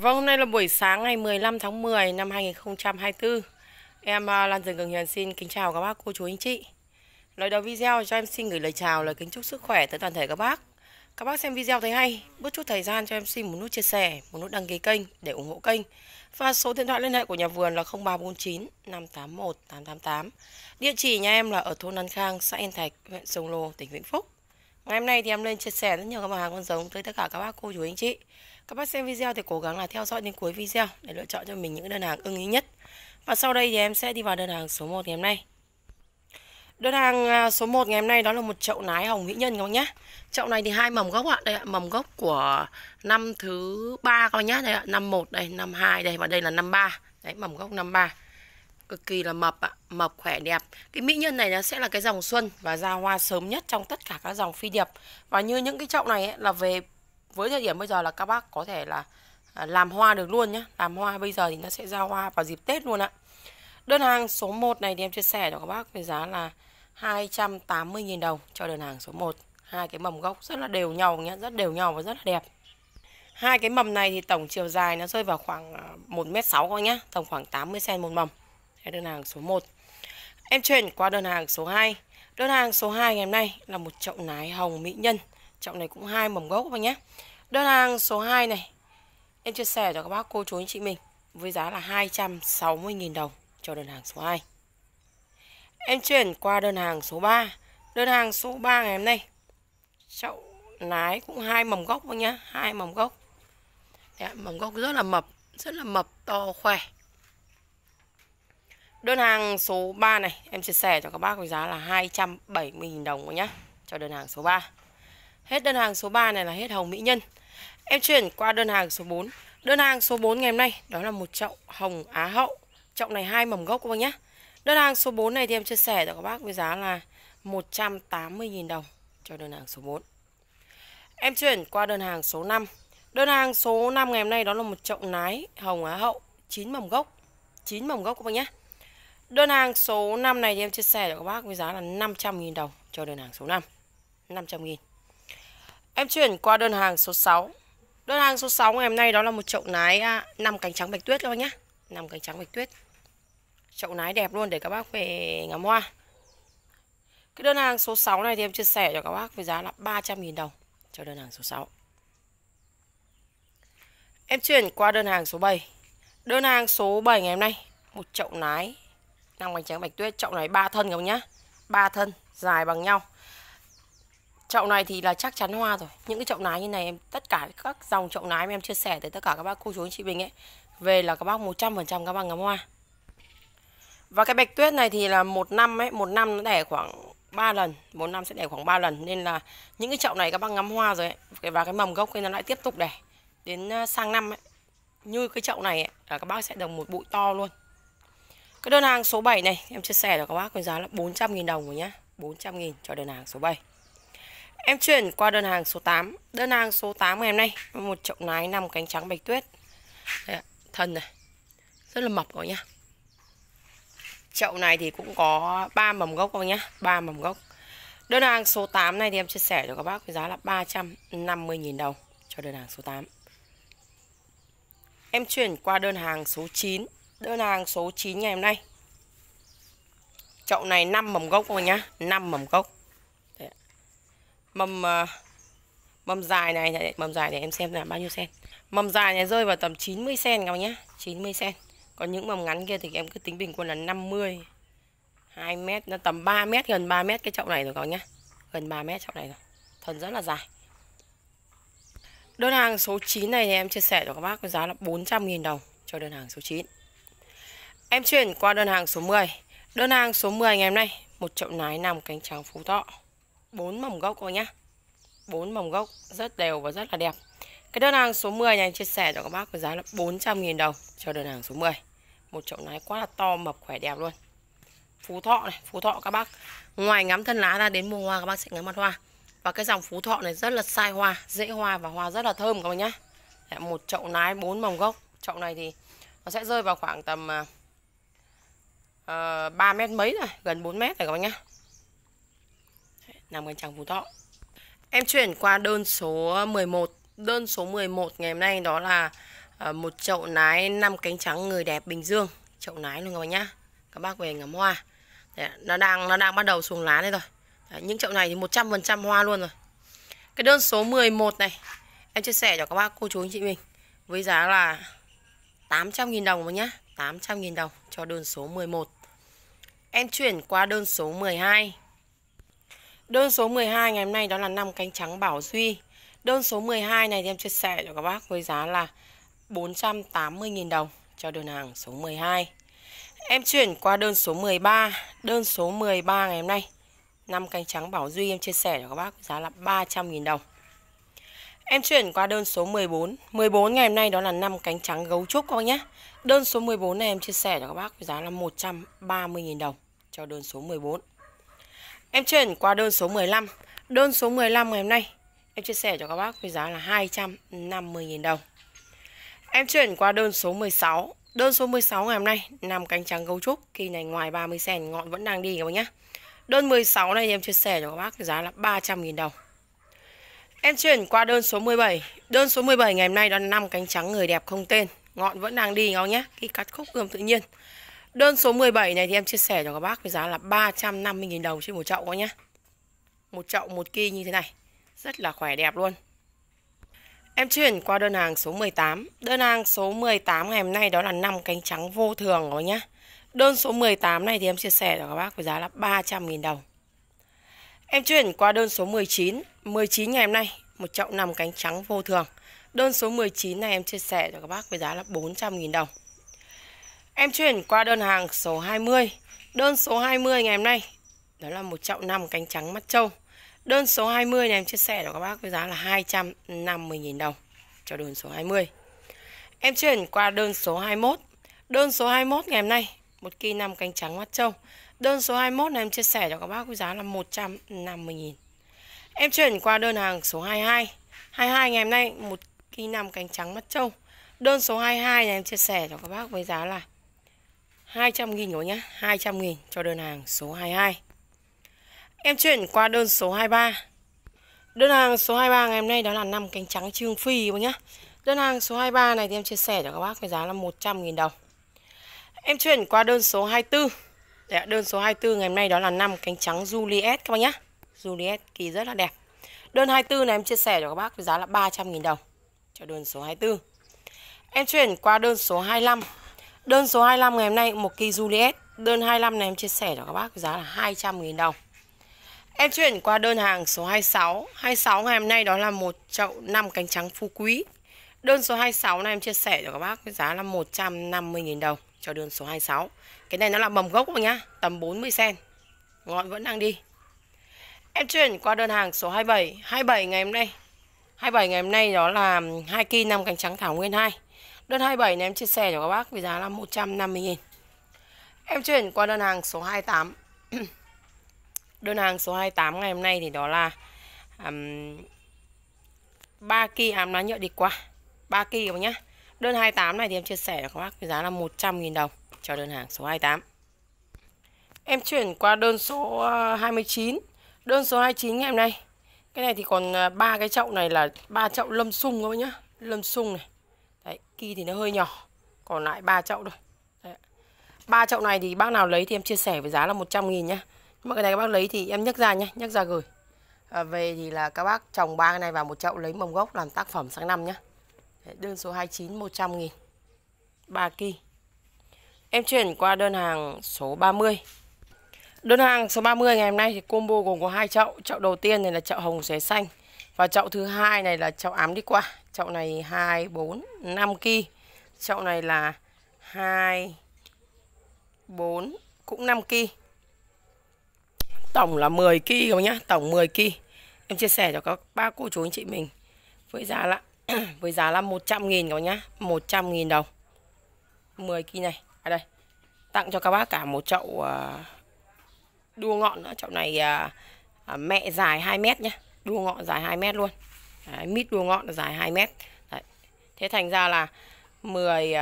Vâng, hôm nay là buổi sáng ngày 15 tháng 10 năm 2024. Em à, Lan Dường Cường Hiền xin kính chào các bác, cô chú, anh chị. Lời đầu video cho em xin gửi lời chào, lời kính chúc sức khỏe tới toàn thể các bác. Các bác xem video thấy hay, bớt chút thời gian cho em xin một nút chia sẻ, một nút đăng ký kênh để ủng hộ kênh. Và số điện thoại liên hệ của nhà vườn là 0349 581 888. Địa chỉ nhà em là ở thôn Năn Khang, xã Yên Thạch, huyện Sông Lô, tỉnh Vĩnh Phúc. Ngày hôm nay thì em lên chia sẻ rất nhiều các mặt hàng con giống tới tất cả các bác cô chú anh chị các bác xem video thì cố gắng là theo dõi đến cuối video để lựa chọn cho mình những đơn hàng ưng ý nhất. Và sau đây thì em sẽ đi vào đơn hàng số 1 ngày hôm nay. Đơn hàng à, số 1 ngày hôm nay đó là một chậu nái hồng mỹ nhân các bác nhé. Chậu này thì hai mầm gốc ạ. Đây ạ, mầm gốc của năm thứ ba các bác nhé. Đây ạ, năm 1 đây, năm 2 đây và đây là năm 3. Đấy, mầm gốc năm 3 cực kỳ là mập ạ, mập khỏe đẹp. Cái mỹ nhân này nó sẽ là cái dòng xuân và ra hoa sớm nhất trong tất cả các dòng phi điệp. Và như những cái chậu này ấy, là về với thời điểm bây giờ là các bác có thể là à, làm hoa được luôn nhé làm hoa bây giờ thì nó sẽ ra hoa vào dịp Tết luôn ạ đơn hàng số 1 này thì em chia sẻ cho các bác với giá là 280.000 đồng cho đơn hàng số 1 hai cái mầm gốc rất là đều nhau nhé rất đều nhau và rất là đẹp hai cái mầm này thì tổng chiều dài nó rơi vào khoảng 1m6 coi nhé tổng khoảng 80cm một mầm Đấy, đơn hàng số 1 em chuyển qua đơn hàng số 2 đơn hàng số 2 ngày hôm nay là một chậu nái hồng mỹ nhân chậu này cũng hai mầm gốc các bác nhé. Đơn hàng số 2 này em chia sẻ cho các bác cô chú anh chị mình với giá là 260.000 đồng cho đơn hàng số 2. Em chuyển qua đơn hàng số 3. Đơn hàng số 3 ngày hôm nay. Chậu lái cũng hai mầm gốc các nhé hai mầm gốc. Đấy, mầm gốc rất là mập, rất là mập to khỏe. Đơn hàng số 3 này em chia sẻ cho các bác với giá là 270.000 đồng nhé cho đơn hàng số 3. Hết đơn hàng số 3 này là hết hồng mỹ nhân. Em chuyển qua đơn hàng số 4. Đơn hàng số 4 ngày hôm nay đó là một chậu hồng Á hậu. Chậu này hai mầm gốc các bác nhé. Đơn hàng số 4 này thì em chia sẻ cho các bác với giá là 180.000 đồng cho đơn hàng số 4. Em chuyển qua đơn hàng số 5. Đơn hàng số 5 ngày hôm nay đó là một chậu nái hồng Á hậu 9 mầm gốc. 9 mầm gốc các bác nhé. Đơn hàng số 5 này thì em chia sẻ cho các bác với giá là 500.000 đồng cho đơn hàng số 5. 500.000. Em chuyển qua đơn hàng số 6. Đơn hàng số 6 ngày hôm nay đó là một chậu nái 5 à, cánh trắng bạch tuyết các bác nhá. 5 cánh trắng bạch tuyết. Chậu nái đẹp luôn để các bác về ngắm hoa. Cái đơn hàng số 6 này thì em chia sẻ cho các bác với giá là 300 000 đồng cho đơn hàng số 6. Em chuyển qua đơn hàng số 7. Đơn hàng số 7 ngày hôm nay, một chậu nái 5 cánh trắng bạch tuyết, chậu này 3 thân các bác nhé, 3 thân dài bằng nhau chậu này thì là chắc chắn hoa rồi những cái chậu nái như này em tất cả các dòng chậu nái mà em chia sẻ tới tất cả các bác cô chú anh chị mình ấy về là các bác 100% các bác ngắm hoa và cái bạch tuyết này thì là một năm ấy một năm nó đẻ khoảng 3 lần một năm sẽ đẻ khoảng 3 lần nên là những cái chậu này các bác ngắm hoa rồi ấy. và cái mầm gốc ấy nó lại tiếp tục đẻ đến ờ, sang năm ấy như cái chậu này ấy, là các bác sẽ được một bụi to luôn cái đơn hàng số 7 này em chia sẻ là các bác với giá là 400.000 đồng rồi nhá 400.000 cho đơn hàng số 7 Em chuyển qua đơn hàng số 8 Đơn hàng số 8 ngày hôm nay Một chậu nái nằm cánh trắng bạch tuyết Đây ạ, thân này Rất là mập các nhá Chậu này thì cũng có 3 mầm gốc các nhá 3 mầm gốc Đơn hàng số 8 này thì em chia sẻ cho các bác với giá là 350.000 đồng cho đơn hàng số 8 Em chuyển qua đơn hàng số 9 Đơn hàng số 9 ngày hôm nay Chậu này 5 mầm gốc các nhá 5 mầm gốc mầm ờ, mầm dài này mầm dài này em xem là bao nhiêu sen mầm dài này rơi vào tầm 90 sen các bạn nhé 90 sen còn những mầm ngắn kia thì em cứ tính bình quân là 50 2 mét nó tầm 3 mét gần 3 mét cái chậu này rồi các bạn nhé gần 3 mét chậu này rồi thân rất là dài đơn hàng số 9 này thì em chia sẻ cho các bác giá là 400.000 đồng cho đơn hàng số 9 em chuyển qua đơn hàng số 10 đơn hàng số 10 ngày hôm nay một chậu nái nằm cánh trắng phú thọ bốn mầm gốc rồi nhá bốn mầm gốc rất đều và rất là đẹp Cái đơn hàng số 10 này chia sẻ cho các bác với giá là 400.000 đồng cho đơn hàng số 10 Một chậu nái quá là to, mập, khỏe, đẹp luôn Phú Thọ này, Phú Thọ các bác Ngoài ngắm thân lá ra đến mua hoa các bác sẽ ngắm mặt hoa Và cái dòng Phú Thọ này rất là sai hoa, dễ hoa và hoa rất là thơm các bác nhá Một chậu nái bốn mầm gốc Chậu này thì nó sẽ rơi vào khoảng tầm uh, mét mấy rồi, gần 4 mét rồi các bác nhá nằm gần tràng Phú Thọ. Em chuyển qua đơn số 11. Đơn số 11 ngày hôm nay đó là ờ, một chậu nái năm cánh trắng người đẹp Bình Dương. Chậu nái luôn các bác nhá. Các bác về ngắm hoa. Đấy, nó đang nó đang bắt đầu xuống lá đây rồi. Đấy, những chậu này thì 100% hoa luôn rồi. Cái đơn số 11 này em chia sẻ cho các bác cô chú anh chị mình với giá là 800.000 đồng mà nhá. 800.000 đồng cho đơn số 11. Em chuyển qua đơn số 12. Đơn số 12 ngày hôm nay đó là 5 cánh trắng Bảo Duy. Đơn số 12 này thì em chia sẻ cho các bác với giá là 480.000 đồng cho đơn hàng số 12. Em chuyển qua đơn số 13. Đơn số 13 ngày hôm nay 5 cánh trắng Bảo Duy em chia sẻ cho các bác với giá là 300.000 đồng. Em chuyển qua đơn số 14. 14 ngày hôm nay đó là 5 cánh trắng gấu trúc các bác nhé. Đơn số 14 này em chia sẻ cho các bác với giá là 130.000 đồng cho đơn số 14. Em chuyển qua đơn số 15 Đơn số 15 ngày hôm nay Em chia sẻ cho các bác với giá là 250.000 đồng Em chuyển qua đơn số 16 Đơn số 16 ngày hôm nay nằm cánh trắng gấu trúc Kỳ này ngoài 30 sen ngọn vẫn đang đi các bác nhé Đơn 16 này em chia sẻ cho các bác với giá là 300.000 đồng Em chuyển qua đơn số 17 Đơn số 17 ngày hôm nay đó là 5 cánh trắng người đẹp không tên Ngọn vẫn đang đi các nhé Khi cắt khúc gươm tự nhiên Đơn số 17 này thì em chia sẻ cho các bác với giá là 350.000 đồng trên một chậu các nhé. Một chậu một ki như thế này. Rất là khỏe đẹp luôn. Em chuyển qua đơn hàng số 18. Đơn hàng số 18 ngày hôm nay đó là 5 cánh trắng vô thường các nhé. Đơn số 18 này thì em chia sẻ cho các bác với giá là 300.000 đồng. Em chuyển qua đơn số 19. 19 ngày hôm nay, một chậu 5 cánh trắng vô thường. Đơn số 19 này em chia sẻ cho các bác với giá là 400.000 đồng. Em chuyển qua đơn hàng số 20. Đơn số 20 ngày hôm nay đó là một chậu năm cánh trắng mắt trâu. Đơn số 20 này em chia sẻ cho các bác với giá là 250.000 đồng cho đơn số 20. Em chuyển qua đơn số 21. Đơn số 21 ngày hôm nay, một kỳ năm cánh trắng mắt trâu. Đơn số 21 này em chia sẻ cho các bác với giá là 150.000. Em chuyển qua đơn hàng số 22. 22 ngày hôm nay, một kỳ năm cánh trắng mắt trâu. Đơn số 22 này em chia sẻ cho các bác với giá là 200 nghìn rồi bác nhá, 200 nghìn cho đơn hàng số 22. Em chuyển qua đơn số 23. Đơn hàng số 23 ngày hôm nay đó là 5 cánh trắng trương phi các bác nhá. Đơn hàng số 23 này thì em chia sẻ cho các bác với giá là 100 nghìn đồng. Em chuyển qua đơn số 24. Đấy, đơn số 24 ngày hôm nay đó là 5 cánh trắng Juliet các bác nhá. Juliet kỳ rất là đẹp. Đơn 24 này em chia sẻ cho các bác với giá là 300 000 đồng cho đơn số 24. Em chuyển qua đơn số 25. Đơn số 25 ngày hôm nay một cây Juliet Đơn 25 này em chia sẻ cho các bác giá là 200.000 đồng Em chuyển qua đơn hàng số 26 26 ngày hôm nay đó là một chậu 5 cánh trắng phú quý Đơn số 26 này em chia sẻ cho các bác giá là 150.000 đồng cho đơn số 26 Cái này nó là mầm gốc các nhá Tầm 40cm Ngọn vẫn đang đi Em chuyển qua đơn hàng số 27 27 ngày hôm nay 27 ngày hôm nay đó là hai kỳ 5 cánh trắng thảo nguyên 2 Đơn 27 này em chia sẻ cho các bác với giá là 150 000 Em chuyển qua đơn hàng số 28. đơn hàng số 28 ngày hôm nay thì đó là um, 3 kỳ hàm lá nhựa đi qua. 3 kỳ các bác nhá. Đơn 28 này thì em chia sẻ cho các bác với giá là 100 000 đồng cho đơn hàng số 28. Em chuyển qua đơn số 29. Ờ, đơn số 29 ngày hôm nay. Cái này thì còn ờ, ba cái chậu này là ba chậu lâm sung các bác nhá. Lâm sung này Đấy, kỳ thì nó hơi nhỏ Còn lại ba chậu thôi ba chậu này thì bác nào lấy thì em chia sẻ với giá là 100 nghìn nhá Nhưng mà cái này các bác lấy thì em nhắc ra nhá, nhắc ra gửi à, Về thì là các bác trồng ba cái này vào một chậu lấy mầm gốc làm tác phẩm sáng năm nhá Đấy, Đơn số 29 100 nghìn 3 kỳ Em chuyển qua đơn hàng số 30 Đơn hàng số 30 ngày hôm nay thì combo gồm có hai chậu Chậu đầu tiên này là chậu hồng xế xanh và chậu thứ hai này là chậu ám đi qua chậu này 2 4 5 kg chậu này là 2 4 cũng 5 kg tổng là 10 kg các nhá tổng 10 kg em chia sẻ cho các bác cô chú anh chị mình với giá là với giá là 100 nghìn các nhá 100 nghìn đồng 10 kg này ở à, đây tặng cho các bác cả một chậu à, đua ngọn nữa chậu này à, mẹ dài 2 mét nhé đua ngọn dài 2 mét luôn Đấy, mít đua ngọn dài 2 mét Đấy. thế thành ra là 10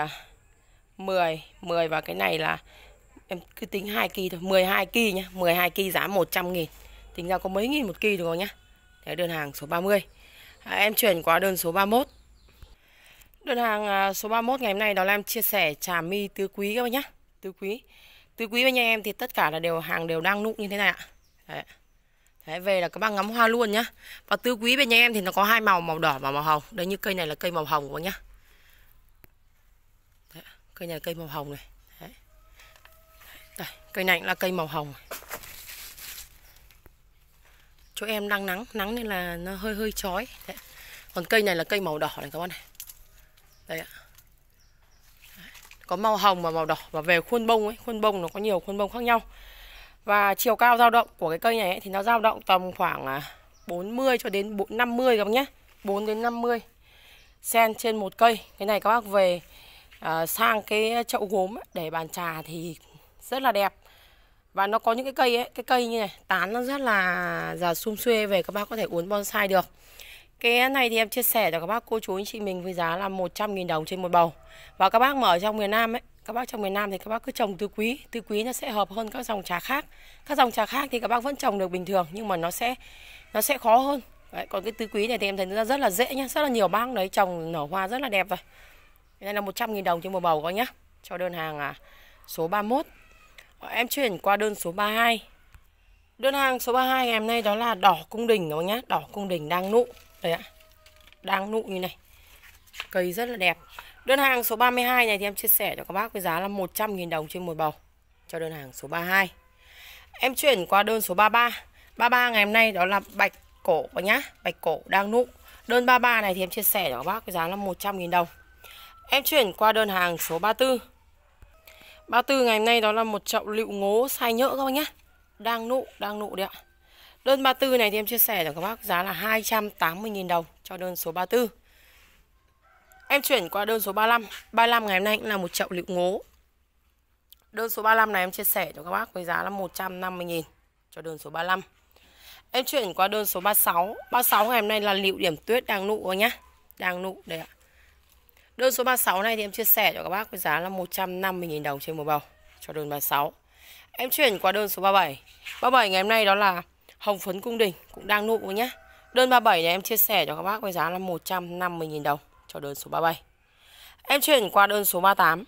10 10 và cái này là em cứ tính 2 kỳ thôi 12 kỳ nhá 12 kỳ giá 100 nghìn tính ra có mấy nghìn một kỳ được không nhá Đấy, đơn hàng số 30 à, em chuyển qua đơn số 31 đơn hàng à, số 31 ngày hôm nay đó là em chia sẻ trà mi tứ quý các bác nhá tứ quý tứ quý bên nhà em thì tất cả là đều hàng đều đang nụ như thế này ạ Đấy. Đấy, về là các bác ngắm hoa luôn nhá. Và tứ quý bên nhà em thì nó có hai màu, màu đỏ và màu hồng. Đây như cây này là cây màu hồng của nhá. Đấy, cây này là cây màu hồng này. Đấy. Đây, cây này là cây màu hồng. Chỗ em đang nắng, nắng nên là nó hơi hơi chói. Đấy. Còn cây này là cây màu đỏ này các bạn này. Đây ạ. Có màu hồng và màu đỏ và về khuôn bông ấy, khuôn bông nó có nhiều khuôn bông khác nhau. Và chiều cao dao động của cái cây này ấy, thì nó dao động tầm khoảng 40 à, cho đến 4, 50 các bác nhé 4 đến 50 sen trên một cây Cái này các bác về uh, sang cái chậu gốm ấy, để bàn trà thì rất là đẹp và nó có những cái cây ấy, cái cây như này, tán nó rất là già sum xuê về các bác có thể uốn bonsai được. Cái này thì em chia sẻ cho các bác cô chú anh chị mình với giá là 100.000 đồng trên một bầu. Và các bác mở trong miền Nam ấy các bác trong miền Nam thì các bác cứ trồng tứ quý, tứ quý nó sẽ hợp hơn các dòng trà khác. Các dòng trà khác thì các bác vẫn trồng được bình thường nhưng mà nó sẽ nó sẽ khó hơn. Đấy, còn cái tứ quý này thì em thấy nó rất là dễ nhá, rất là nhiều bác đấy trồng nở hoa rất là đẹp rồi. Đây là 100 000 đồng trên một bầu coi nhá. Cho đơn hàng à, số 31. Em chuyển qua đơn số 32. Đơn hàng số 32 ngày hôm nay đó là đỏ cung đình các bác nhá, đỏ cung đình đang nụ. đây ạ. Đang nụ như này. Cây rất là đẹp. Đơn hàng số 32 này thì em chia sẻ cho các bác với giá là 100.000 đồng trên một bầu cho đơn hàng số 32. Em chuyển qua đơn số 33. 33 ngày hôm nay đó là bạch cổ các nhá, bạch cổ đang nụ. Đơn 33 này thì em chia sẻ cho các bác với giá là 100.000 đồng. Em chuyển qua đơn hàng số 34. 34 ngày hôm nay đó là một chậu lựu ngố sai nhỡ các bác nhá. Đang nụ, đang nụ đấy ạ. Đơn 34 này thì em chia sẻ cho các bác giá là 280.000 đồng cho đơn số 34. Em chuyển qua đơn số 35 35 ngày hôm nay cũng là một chậu liệu ngố Đơn số 35 này em chia sẻ cho các bác với giá là 150.000 cho đơn số 35 Em chuyển qua đơn số 36 36 ngày hôm nay là liệu điểm tuyết đang nụ rồi nhá Đang nụ đây ạ Đơn số 36 này thì em chia sẻ cho các bác với giá là 150.000 đồng trên một bầu cho đơn 36 Em chuyển qua đơn số 37 37 ngày hôm nay đó là Hồng Phấn Cung Đình cũng đang nụ rồi nhá Đơn 37 này em chia sẻ cho các bác với giá là 150.000 đồng cho đơn số 37. Em chuyển qua đơn số 38.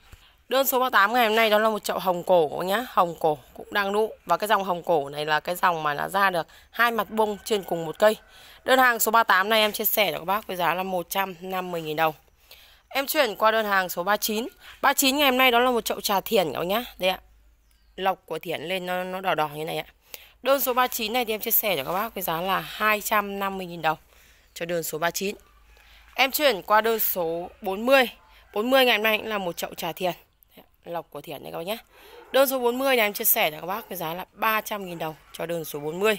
Đơn số 38 ngày hôm nay đó là một chậu hồng cổ nhá, hồng cổ cũng đang nụ và cái dòng hồng cổ này là cái dòng mà nó ra được hai mặt bông trên cùng một cây. Đơn hàng số 38 này em chia sẻ cho các bác với giá là 150 000 đồng. Em chuyển qua đơn hàng số 39. 39 ngày hôm nay đó là một chậu trà thiển các bác nhá. Đây ạ. Lọc của thiển lên nó nó đỏ đỏ như này ạ. Đơn số 39 này thì em chia sẻ cho các bác với giá là 250 000 đồng cho đơn số 39. Em chuyển qua đơn số 40 40 ngày hôm nay là một chậu trà thiền Lọc của thiền này các bác nhé Đơn số 40 này em chia sẻ cho các bác với giá là 300.000 đồng cho đơn số 40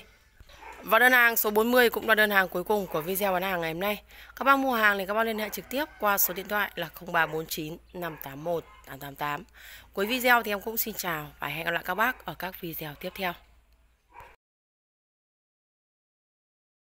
và đơn hàng số 40 cũng là đơn hàng cuối cùng của video bán hàng ngày hôm nay. Các bác mua hàng thì các bác liên hệ trực tiếp qua số điện thoại là 0349 581 888. Cuối video thì em cũng xin chào và hẹn gặp lại các bác ở các video tiếp theo.